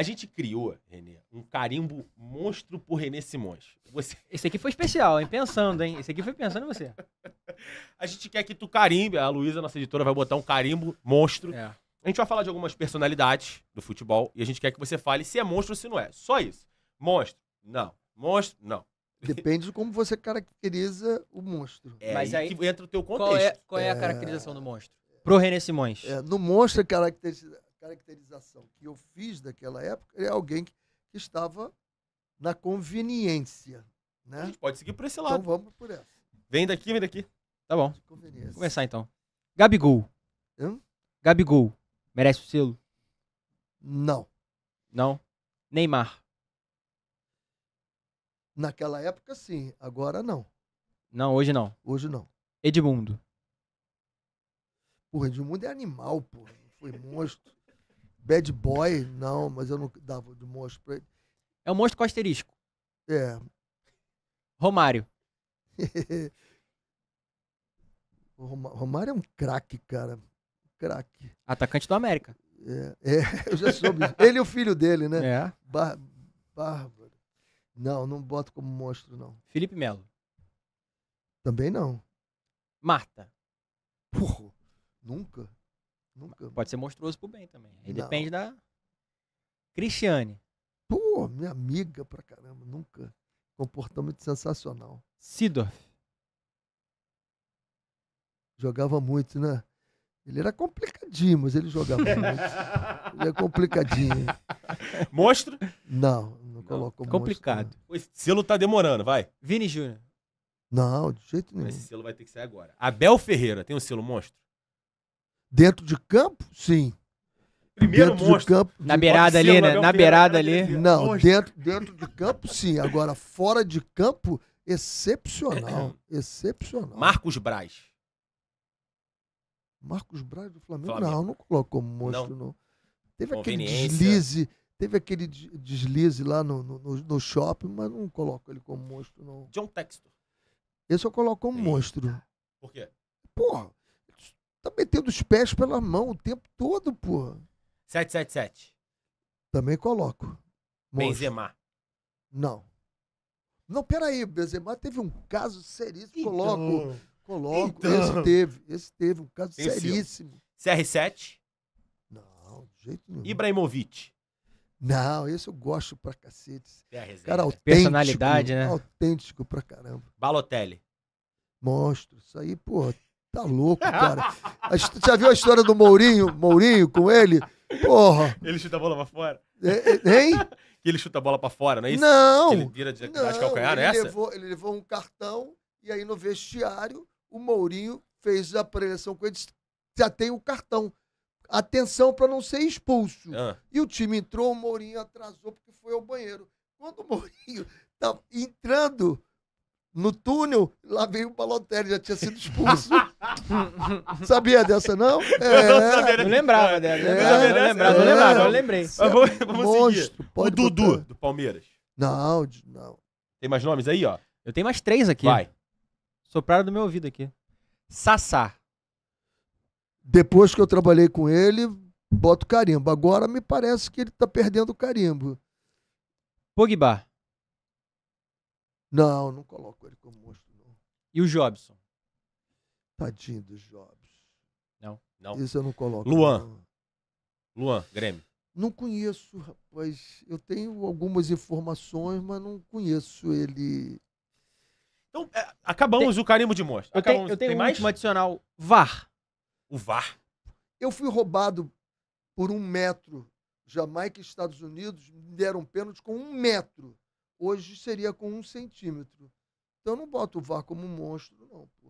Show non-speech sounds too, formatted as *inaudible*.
A gente criou, Renê, um carimbo monstro por Renê Simões. Você... *laughs* Esse aqui foi especial, hein? Pensando, hein? Esse aqui foi pensando em você. a gente quer que tu carimbe, a Luísa, nossa editora, vai botar um carimbo monstro. É. A gente vai falar de algumas personalidades do futebol e a gente quer que você fale se é monstro ou se não é. Só isso. Monstro? Não. Monstro? Não. Depende de como você caracteriza o monstro. É, Mas aí que entra o teu é- contexto. Qual é, qual é a caracterização é... do monstro? Pro René Simões. É, no monstro, é caracteriza caracterização que eu fiz daquela época é alguém que, que estava na conveniência. Né? A gente pode seguir por esse então lado. Então vamos por essa. Vem daqui, vem daqui. Tá bom. Vamos começar então. Gabigol. Hum? Gabigol. Merece o selo? Não. Não? Neymar. Naquela época, sim. Agora, não. Não, hoje não. Hoje não. Edmundo. Porra, Edmundo é animal, porra. Foi monstro bad boy, não, mas eu não dava de monstro pra ele. É um monstro com asterisco. É. Romário. *laughs* Romário é um craque, cara. Craque. Atacante do América. É, é, *laughs* eu já soube. ele e o filho dele, né? É. Bar Bárbaro. Não, não boto como monstro, não. Felipe Melo. Também não. Marta. Porra, nunca. Nunca. Pode ser monstruoso pro bem também. Aí depende da. Cristiane. Pô, minha amiga pra caramba, nunca. Comportamento sensacional. Sidorf. Jogava muito, né? Ele era complicadinho, mas ele jogava *laughs* muito. ele é complicadinho. Monstro? Não, não, não Complicado. Monstro, selo tá demorando, vai. Vini Júnior. Não, de jeito nenhum. Esse selo vai ter que sair agora. Abel Ferreira tem um selo monstro? Dentro de campo, sim. Primeiro dentro monstro. De campo, na beirada ali, né? Na beirada ali. Não, dentro, dentro de campo, sim. Agora, fora de campo, excepcional. *coughs* excepcional. Marcos Braz. Marcos Braz do Flamengo? Flamengo. Não, não colocou monstro, não. não. Teve aquele deslize. Teve aquele deslize lá no, no, no, shopping, mas não coloco ele como monstro, não. John Textor. Esse eu coloco como um monstro. Por quê? Porra, Tá metendo os pés pela mão o tempo todo, porra. 777. Também coloco. Monstro. Benzema. Não. Não, peraí, Benzema teve um caso seríssimo. Então. Coloco. Coloco. Então. Esse teve. Esse teve um caso seríssimo. CR7? Não, de jeito nenhum. Ibrahimovic. Não, esse eu gosto pra cacete. Cara autêntico. Personalidade, né? Autêntico pra caramba. Balotelli. Monstro. Isso aí, porra. Tá louco, cara. Já viu a história do Mourinho? Mourinho com ele? Porra. Ele chuta a bola pra fora. É, é hein? Que *laughs* ele chuta a bola pra fora, não é isso? Não. Ele vira de, não, de é calcanhar, ele é essa? Levou, ele levou um cartão e aí no vestiário o Mourinho fez a preleção com ele. Já tem o cartão. Atenção para não ser expulso. Ah. E o time entrou, o Mourinho atrasou porque foi ao banheiro. Quando o *laughs* Mourinho tá entrando no túnel, lá veio o Balotelli, já tinha sido expulso. *laughs* *laughs* Sabia dessa, não? É. Eu não sabia, Não lembrava dela. Não é, lembrava, não lembrava, Eu lembrei. vamos, vamos Monstro, seguir. O Dudu, botar. do Palmeiras. Não, não. Tem mais nomes aí, ó? Eu tenho mais três aqui. Vai. Sopraram do meu ouvido aqui. Sassá. Depois que eu trabalhei com ele, boto carimbo. Agora me parece que ele tá perdendo o carimbo. Pogba. Não, não coloco ele como monstro. E o Jobson? Tadinho dos Jobs. Não, não. Isso eu não coloco. Luan. Não. Luan, Grêmio. Não conheço, rapaz. Eu tenho algumas informações, mas não conheço ele. Então, é, acabamos tem, o carimbo de monstro. Eu, acabamos, tenho, eu tenho tem um mais? último adicional. VAR. O VAR. Eu fui roubado por um metro. Jamaica e Estados Unidos me deram pênalti com um metro. Hoje seria com um centímetro. Então eu não boto o VAR como um monstro, não, porra.